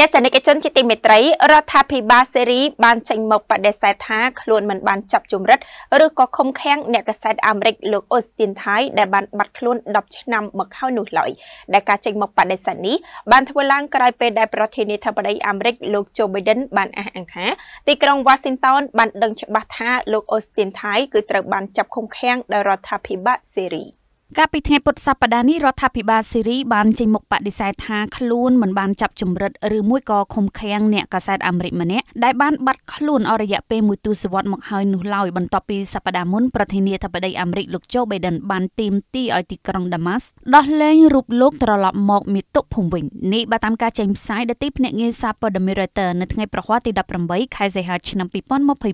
ទស្សនិកជនជាទីមេត្រី រដ្ឋាភិបាលសេរីបានចេញមកបដិសេធថាខ្លួនមិនបានចាប់ជំរិតឬក៏ឃុំឃាំងអ្នកកសែតអាមេរិកលោកអូស្ទីនថៃដែលបានបាត់ខ្លួន10ឆ្នាំមកហើយនោះឡើយដែលការចេញមកបដិសេធនេះបានធ្វើឡើងក្រោយពេលដែលប្រធានាធិបតីអាមេរិកលោកโจ Biden បានអះអាងថាទីក្រុង Washington បានដឹងច្បាស់ថាលោកអូស្ទីនថៃគឺត្រូវបានចាប់ឃុំឃាំងដោយរដ្ឋាភិបាលសេរី។កាលពីថ្ងៃពុធសប្តាហ៍នេះរដ្ឋាភិបាលសេរីបានចេញមុខបដិសេធថាខ្លួនមិនបានចាប់ចម្រិតឬមួយក៏ឃុំឃាំងអ្នកកាសែតអាមេរិកម្នាក់ដែលបានបាត់ខ្លួនអស់រយៈពេលមួយទសវត្សរ៍មកហើយនោះឡើយបន្ទាប់ពីសប្តាហ៍មុនប្រធានាធិបតីអាមេរិកលោកโจ Biden បានទាមទារឲ្យទីក្រុង Damas ដោះលែងរូបលោកត្រឡប់មកមាតុភូមិវិញនេះបើតាមការចេញផ្សាយដោយទីភ្នាក់ងារសារព័ត៌មាន Reuters នៅថ្ងៃប្រហ័សទី18ខែសីហាឆ្នាំ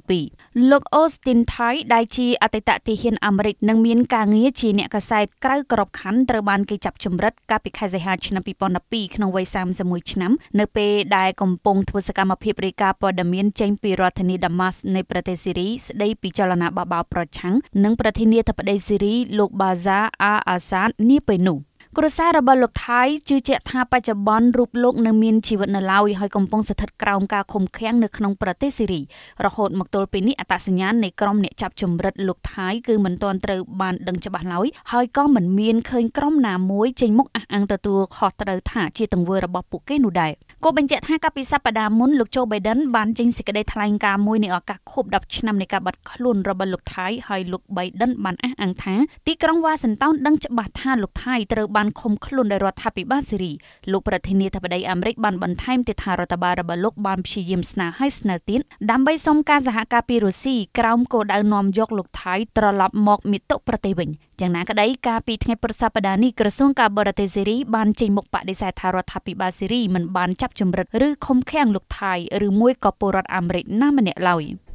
2022លោក Austin Thai ដែលជាអតីតទាហានអាមេរិកនិងមានការងារជាអ្នកកាសែតក្រៅក្របខ័ណ្ឌត្រូវបានគេចាប់ចម្រិតកាលពីខែសីហាឆ្នាំ2012ក្នុងវ័យ31ឆ្នាំនៅពេលដែលកំពុងធ្វើសកម្មភាពរាយការណ៍ព័ត៌មានចេញពីរដ្ឋធានីដាម៉ាស់នៃប្រទេសស៊ីរីស្ដីពីចលនាបះបោរប្រឆាំងនិងប្រធានាធិបតីស៊ីរីលោកបាហ្សាអាអាសាតនាពេលនោះ។គ្រួសាររបស់លោកថៃជឿជាក់ថាបច្ចុប្បន្នរូបលោកនៅមានជីវិតនៅឡើយ ហើយកំពុងស្ថិតក្រោមការឃុំឃាំងនៅក្នុងប្រទេសសេរីរហូតមកទល់ពេលនេះអត្តសញ្ញាណនៃក្រុមអ្នកចាប់ចម្រិតលោកថៃគឺមិនទាន់ត្រូវបានដឹងច្បាស់ឡើយហើយក៏មិនមានឃើញក្រុមណាមួយចេញមុខអះអាងទទួលខុសត្រូវថាជាទង្វើរបស់ពួកគេនោះដែរគូបញ្ជាក់ថាកាលពីសប្តាហ៍មុនលោកโจ Biden បានចេញសេចក្តីថ្លែងការណ៍មួយនៃឱកាសខួប10ឆ្នាំនៃការបាត់ខ្លួនរបស់លោកថៃហើយលោក Biden បានអះអាងថាទីក្រុង Washington ដឹងច្បាស់ថាលោកថៃត្រូវបានបានឃុំខ្លួនដោយរដ្ឋាភិបាលសេរីលោកប្រធានាធិបតីអាមេរិកបានបន្ថែមទៀតថារដ្ឋបាលរបស់លោកបានព្យាយាមស្នើឲ្យស្នើទៀតដើម្បីសុំការសហការពីរុស្ស៊ីក្រោមគោលដៅនាំយកលោកថៃត្រឡប់មកមាតុប្រទេសវិញយ៉ាងណាក្តីកាលពីថ្ងៃព្រឹកសប្តាហ៍នេះក្រសួងការបរទេសសេរីបានចេញមុខបដិសេធថារដ្ឋាភិបាលសេរីមិនបានចាប់ចម្រិតឬឃុំឃាំងលោកថៃឬមួយក៏ពលរដ្ឋអាមេរិកណាម្នាក់ឡើយ។